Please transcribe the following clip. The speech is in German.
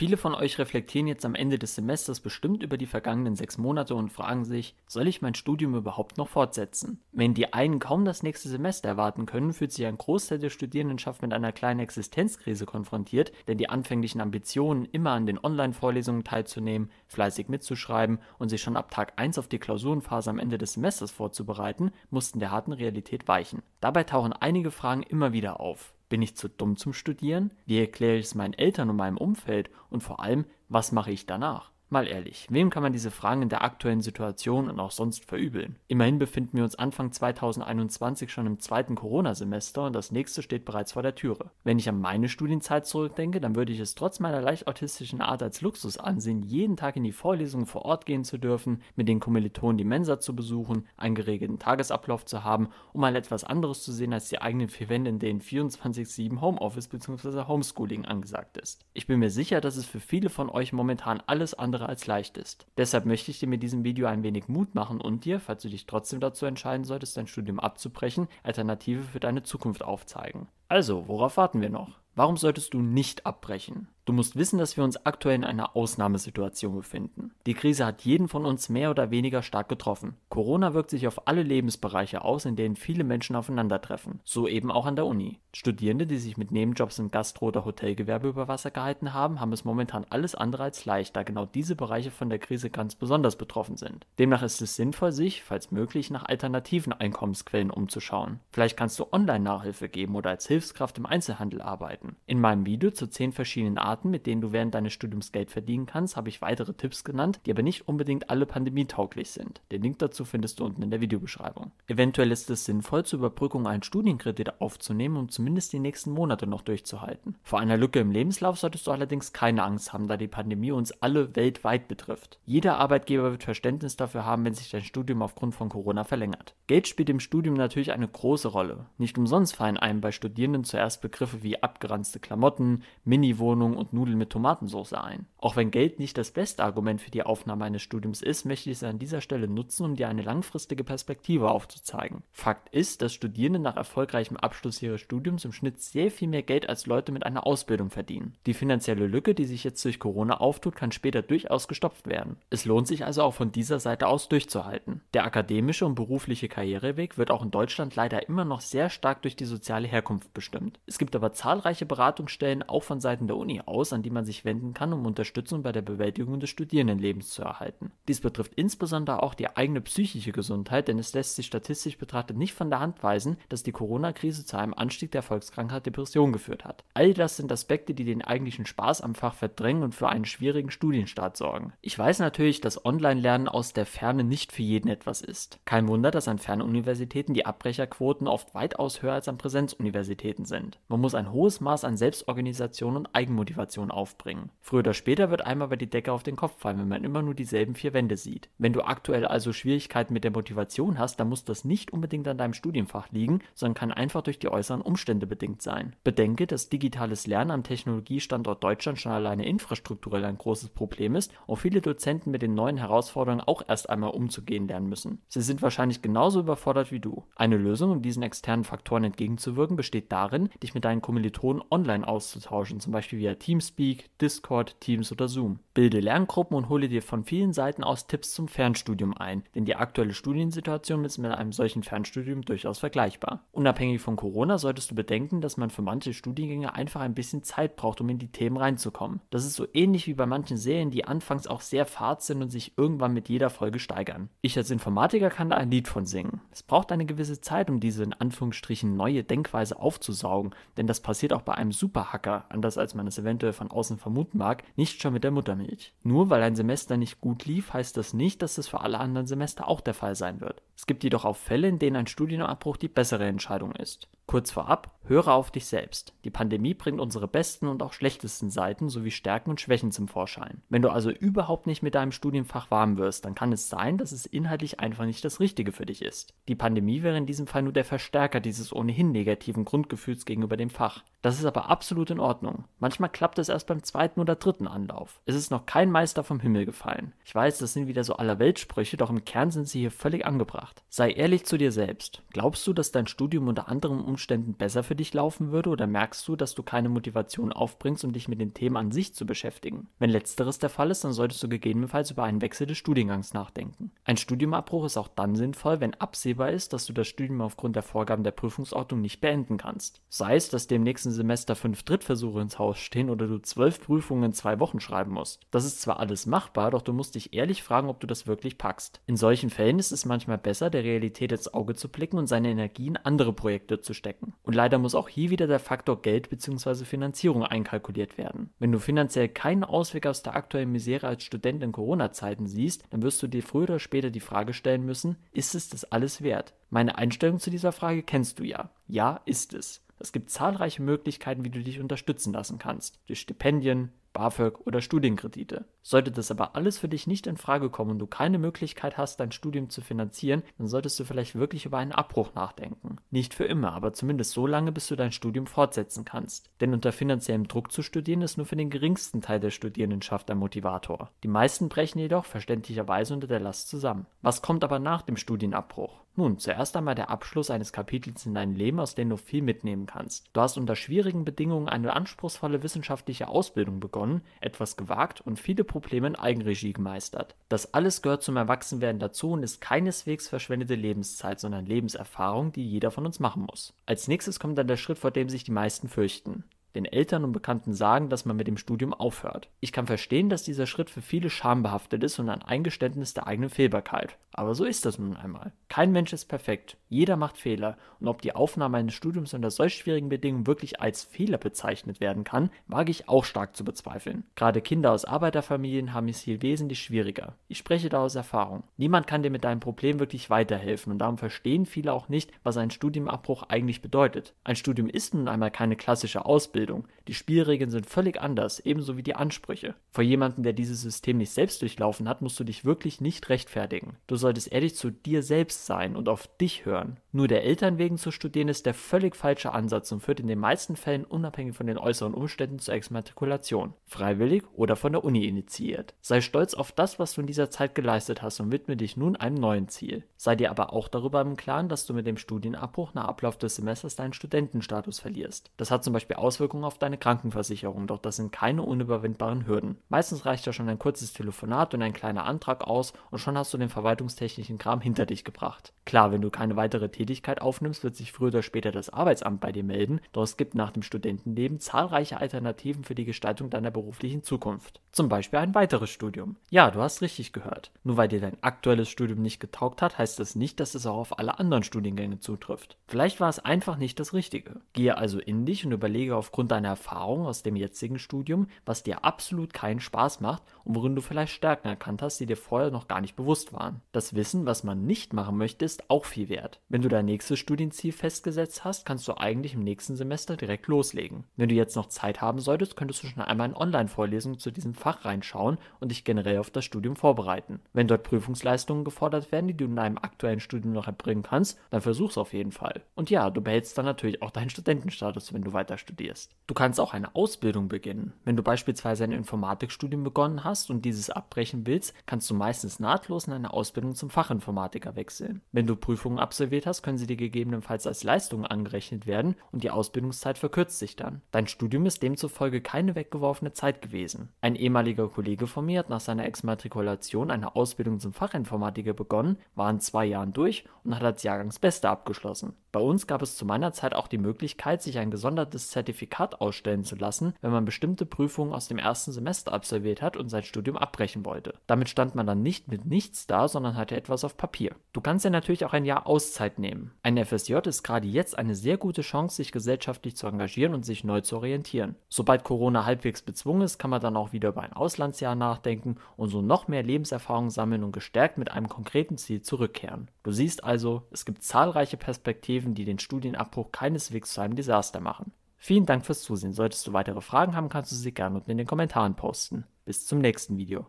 Viele von euch reflektieren jetzt am Ende des Semesters bestimmt über die vergangenen sechs Monate und fragen sich, soll ich mein Studium überhaupt noch fortsetzen? Wenn die einen kaum das nächste Semester erwarten können, fühlt sich ein Großteil der Studierendenschaft mit einer kleinen Existenzkrise konfrontiert, denn die anfänglichen Ambitionen, immer an den Online-Vorlesungen teilzunehmen, fleißig mitzuschreiben und sich schon ab Tag 1 auf die Klausurenphase am Ende des Semesters vorzubereiten, mussten der harten Realität weichen. Dabei tauchen einige Fragen immer wieder auf. Bin ich zu dumm zum Studieren? Wie erkläre ich es meinen Eltern und meinem Umfeld? Und vor allem, was mache ich danach Mal ehrlich, wem kann man diese Fragen in der aktuellen Situation und auch sonst verübeln? Immerhin befinden wir uns Anfang 2021 schon im zweiten Corona-Semester und das nächste steht bereits vor der Türe. Wenn ich an meine Studienzeit zurückdenke, dann würde ich es trotz meiner leicht autistischen Art als Luxus ansehen, jeden Tag in die Vorlesungen vor Ort gehen zu dürfen, mit den Kommilitonen die Mensa zu besuchen, einen geregelten Tagesablauf zu haben, um mal etwas anderes zu sehen als die eigenen vier Wände, in denen 24-7 Homeoffice bzw. Homeschooling angesagt ist. Ich bin mir sicher, dass es für viele von euch momentan alles andere andere als leicht ist. Deshalb möchte ich dir mit diesem Video ein wenig Mut machen und dir, falls du dich trotzdem dazu entscheiden solltest, dein Studium abzubrechen, Alternative für deine Zukunft aufzeigen. Also, worauf warten wir noch? Warum solltest du nicht abbrechen? Du musst wissen, dass wir uns aktuell in einer Ausnahmesituation befinden. Die Krise hat jeden von uns mehr oder weniger stark getroffen. Corona wirkt sich auf alle Lebensbereiche aus, in denen viele Menschen aufeinandertreffen, so eben auch an der Uni. Studierende, die sich mit Nebenjobs im Gastro- oder Hotelgewerbe über Wasser gehalten haben, haben es momentan alles andere als leicht, da genau diese Bereiche von der Krise ganz besonders betroffen sind. Demnach ist es sinnvoll, sich, falls möglich, nach alternativen Einkommensquellen umzuschauen. Vielleicht kannst du Online-Nachhilfe geben oder als Hilfskraft im Einzelhandel arbeiten. In meinem Video zu 10 verschiedenen Arten Arten, mit denen du während deines Studiums Geld verdienen kannst, habe ich weitere Tipps genannt, die aber nicht unbedingt alle pandemietauglich sind. Den Link dazu findest du unten in der Videobeschreibung. Eventuell ist es sinnvoll, zur Überbrückung einen Studienkredit aufzunehmen, um zumindest die nächsten Monate noch durchzuhalten. Vor einer Lücke im Lebenslauf solltest du allerdings keine Angst haben, da die Pandemie uns alle weltweit betrifft. Jeder Arbeitgeber wird Verständnis dafür haben, wenn sich dein Studium aufgrund von Corona verlängert. Geld spielt im Studium natürlich eine große Rolle. Nicht umsonst fallen einem bei Studierenden zuerst Begriffe wie abgeranzte Klamotten, Mini-Wohnungen und Nudeln mit Tomatensauce ein. Auch wenn Geld nicht das beste Argument für die Aufnahme eines Studiums ist, möchte ich es an dieser Stelle nutzen, um dir eine langfristige Perspektive aufzuzeigen. Fakt ist, dass Studierende nach erfolgreichem Abschluss ihres Studiums im Schnitt sehr viel mehr Geld als Leute mit einer Ausbildung verdienen. Die finanzielle Lücke, die sich jetzt durch Corona auftut, kann später durchaus gestopft werden. Es lohnt sich also auch von dieser Seite aus durchzuhalten. Der akademische und berufliche Karriereweg wird auch in Deutschland leider immer noch sehr stark durch die soziale Herkunft bestimmt. Es gibt aber zahlreiche Beratungsstellen auch von Seiten der Uni aus, an die man sich wenden kann, um Unterstützung bei der Bewältigung des Studierendenlebens zu erhalten. Dies betrifft insbesondere auch die eigene psychische Gesundheit, denn es lässt sich statistisch betrachtet nicht von der Hand weisen, dass die Corona-Krise zu einem Anstieg der Volkskrankheit Depression geführt hat. All das sind Aspekte, die den eigentlichen Spaß am Fach verdrängen und für einen schwierigen Studienstart sorgen. Ich weiß natürlich, dass Online-Lernen aus der Ferne nicht für jeden etwas ist. Kein Wunder, dass an Fernuniversitäten die Abbrecherquoten oft weitaus höher als an Präsenzuniversitäten sind. Man muss ein hohes Maß an Selbstorganisation und Eigenmotivation Selbstmotivation aufbringen. Früher oder später wird einem aber die Decke auf den Kopf fallen, wenn man immer nur dieselben vier Wände sieht. Wenn du aktuell also Schwierigkeiten mit der Motivation hast, dann muss das nicht unbedingt an deinem Studienfach liegen, sondern kann einfach durch die äußeren Umstände bedingt sein. Bedenke, dass digitales Lernen am Technologiestandort Deutschland schon alleine infrastrukturell ein großes Problem ist und viele Dozenten mit den neuen Herausforderungen auch erst einmal umzugehen lernen müssen. Sie sind wahrscheinlich genauso überfordert wie du. Eine Lösung, um diesen externen Faktoren entgegenzuwirken, besteht darin, dich mit deinen Kommilitonen online auszutauschen, zum Beispiel via Team Teamspeak, Discord, Teams oder Zoom. Bilde Lerngruppen und hole dir von vielen Seiten aus Tipps zum Fernstudium ein, denn die aktuelle Studiensituation ist mit einem solchen Fernstudium durchaus vergleichbar. Unabhängig von Corona solltest du bedenken, dass man für manche Studiengänge einfach ein bisschen Zeit braucht, um in die Themen reinzukommen. Das ist so ähnlich wie bei manchen Serien, die anfangs auch sehr fad sind und sich irgendwann mit jeder Folge steigern. Ich als Informatiker kann da ein Lied von singen. Es braucht eine gewisse Zeit, um diese in Anführungsstrichen neue Denkweise aufzusaugen, denn das passiert auch bei einem Superhacker, anders als man es eventuell könnte von außen vermuten mag, nicht schon mit der Muttermilch. Nur weil ein Semester nicht gut lief, heißt das nicht, dass das für alle anderen Semester auch der Fall sein wird. Es gibt jedoch auch Fälle, in denen ein Studienabbruch die bessere Entscheidung ist. Kurz vorab, höre auf dich selbst. Die Pandemie bringt unsere besten und auch schlechtesten Seiten sowie Stärken und Schwächen zum Vorschein. Wenn du also überhaupt nicht mit deinem Studienfach warm wirst, dann kann es sein, dass es inhaltlich einfach nicht das Richtige für dich ist. Die Pandemie wäre in diesem Fall nur der Verstärker dieses ohnehin negativen Grundgefühls gegenüber dem Fach. Das ist aber absolut in Ordnung. Manchmal klappt es erst beim zweiten oder dritten Anlauf. Es ist noch kein Meister vom Himmel gefallen. Ich weiß, das sind wieder so aller Weltsprüche, doch im Kern sind sie hier völlig angebracht. Sei ehrlich zu dir selbst. Glaubst du, dass dein Studium unter anderem Umständen Umständen besser für dich laufen würde oder merkst du, dass du keine Motivation aufbringst, um dich mit den Themen an sich zu beschäftigen? Wenn letzteres der Fall ist, dann solltest du gegebenenfalls über einen Wechsel des Studiengangs nachdenken. Ein Studiumabbruch ist auch dann sinnvoll, wenn absehbar ist, dass du das Studium aufgrund der Vorgaben der Prüfungsordnung nicht beenden kannst. Sei es, dass dir im nächsten Semester fünf Drittversuche ins Haus stehen oder du zwölf Prüfungen in zwei Wochen schreiben musst. Das ist zwar alles machbar, doch du musst dich ehrlich fragen, ob du das wirklich packst. In solchen Fällen ist es manchmal besser, der Realität ins Auge zu blicken und seine Energien andere Projekte zu stecken. Und leider muss auch hier wieder der Faktor Geld bzw. Finanzierung einkalkuliert werden. Wenn du finanziell keinen Ausweg aus der aktuellen Misere als Student in Corona-Zeiten siehst, dann wirst du dir früher oder später die Frage stellen müssen, ist es das alles wert? Meine Einstellung zu dieser Frage kennst du ja. Ja, ist es. Es gibt zahlreiche Möglichkeiten, wie du dich unterstützen lassen kannst. Durch Stipendien, BAföG oder Studienkredite. Sollte das aber alles für dich nicht in Frage kommen und du keine Möglichkeit hast, dein Studium zu finanzieren, dann solltest du vielleicht wirklich über einen Abbruch nachdenken. Nicht für immer, aber zumindest so lange, bis du dein Studium fortsetzen kannst. Denn unter finanziellem Druck zu studieren ist nur für den geringsten Teil der Studierendenschaft ein Motivator. Die meisten brechen jedoch verständlicherweise unter der Last zusammen. Was kommt aber nach dem Studienabbruch? Nun, zuerst einmal der Abschluss eines Kapitels in deinem Leben, aus dem du viel mitnehmen kannst. Du hast unter schwierigen Bedingungen eine anspruchsvolle wissenschaftliche Ausbildung begonnen, etwas gewagt und viele Probleme in Eigenregie gemeistert. Das alles gehört zum Erwachsenwerden dazu und ist keineswegs verschwendete Lebenszeit, sondern Lebenserfahrung, die jeder von uns machen muss. Als nächstes kommt dann der Schritt, vor dem sich die meisten fürchten den Eltern und Bekannten sagen, dass man mit dem Studium aufhört. Ich kann verstehen, dass dieser Schritt für viele schambehaftet ist und ein Eingeständnis der eigenen Fehlbarkeit. Aber so ist das nun einmal. Kein Mensch ist perfekt. Jeder macht Fehler. Und ob die Aufnahme eines Studiums unter solch schwierigen Bedingungen wirklich als Fehler bezeichnet werden kann, wage ich auch stark zu bezweifeln. Gerade Kinder aus Arbeiterfamilien haben es hier wesentlich schwieriger. Ich spreche da aus Erfahrung. Niemand kann dir mit deinem Problem wirklich weiterhelfen und darum verstehen viele auch nicht, was ein Studienabbruch eigentlich bedeutet. Ein Studium ist nun einmal keine klassische Ausbildung. Die Spielregeln sind völlig anders, ebenso wie die Ansprüche. Vor jemandem, der dieses System nicht selbst durchlaufen hat, musst du dich wirklich nicht rechtfertigen. Du solltest ehrlich zu dir selbst sein und auf dich hören. Nur der Eltern wegen zu studieren ist der völlig falsche Ansatz und führt in den meisten Fällen unabhängig von den äußeren Umständen zur Exmatrikulation, freiwillig oder von der Uni initiiert. Sei stolz auf das, was du in dieser Zeit geleistet hast und widme dich nun einem neuen Ziel. Sei dir aber auch darüber im Klaren, dass du mit dem Studienabbruch nach Ablauf des Semesters deinen Studentenstatus verlierst. Das hat zum Beispiel Auswirkungen auf deine Krankenversicherung, doch das sind keine unüberwindbaren Hürden. Meistens reicht ja schon ein kurzes Telefonat und ein kleiner Antrag aus und schon hast du den Verwaltungs bewerbungstechnischen Kram hinter dich gebracht. Klar, wenn du keine weitere Tätigkeit aufnimmst, wird sich früher oder später das Arbeitsamt bei dir melden, doch es gibt nach dem Studentenleben zahlreiche Alternativen für die Gestaltung deiner beruflichen Zukunft. Zum Beispiel ein weiteres Studium. Ja, du hast richtig gehört. Nur weil dir dein aktuelles Studium nicht getaugt hat, heißt das nicht, dass es auch auf alle anderen Studiengänge zutrifft. Vielleicht war es einfach nicht das Richtige. Gehe also in dich und überlege aufgrund deiner Erfahrung aus dem jetzigen Studium, was dir absolut keinen Spaß macht und worin du vielleicht Stärken erkannt hast, die dir vorher noch gar nicht bewusst waren. Das das Wissen, was man nicht machen möchte, ist auch viel wert. Wenn du dein nächstes Studienziel festgesetzt hast, kannst du eigentlich im nächsten Semester direkt loslegen. Wenn du jetzt noch Zeit haben solltest, könntest du schon einmal in Online-Vorlesungen zu diesem Fach reinschauen und dich generell auf das Studium vorbereiten. Wenn dort Prüfungsleistungen gefordert werden, die du in deinem aktuellen Studium noch erbringen kannst, dann versuch's auf jeden Fall. Und ja, du behältst dann natürlich auch deinen Studentenstatus, wenn du weiter studierst. Du kannst auch eine Ausbildung beginnen. Wenn du beispielsweise ein Informatikstudium begonnen hast und dieses abbrechen willst, kannst du meistens nahtlos in eine Ausbildung Ausbildung zum Fachinformatiker wechseln. Wenn du Prüfungen absolviert hast, können sie dir gegebenenfalls als Leistungen angerechnet werden und die Ausbildungszeit verkürzt sich dann. Dein Studium ist demzufolge keine weggeworfene Zeit gewesen. Ein ehemaliger Kollege von mir hat nach seiner Exmatrikulation eine Ausbildung zum Fachinformatiker begonnen, war in zwei Jahren durch und hat als Jahrgangsbeste abgeschlossen. Bei uns gab es zu meiner Zeit auch die Möglichkeit, sich ein gesondertes Zertifikat ausstellen zu lassen, wenn man bestimmte Prüfungen aus dem ersten Semester absolviert hat und sein Studium abbrechen wollte. Damit stand man dann nicht mit nichts da, sondern hat hatte etwas auf Papier. Du kannst dir natürlich auch ein Jahr Auszeit nehmen. Ein FSJ ist gerade jetzt eine sehr gute Chance, sich gesellschaftlich zu engagieren und sich neu zu orientieren. Sobald Corona halbwegs bezwungen ist, kann man dann auch wieder über ein Auslandsjahr nachdenken und so noch mehr Lebenserfahrung sammeln und gestärkt mit einem konkreten Ziel zurückkehren. Du siehst also, es gibt zahlreiche Perspektiven, die den Studienabbruch keineswegs zu einem Desaster machen. Vielen Dank fürs Zusehen. Solltest du weitere Fragen haben, kannst du sie gerne unten in den Kommentaren posten. Bis zum nächsten Video.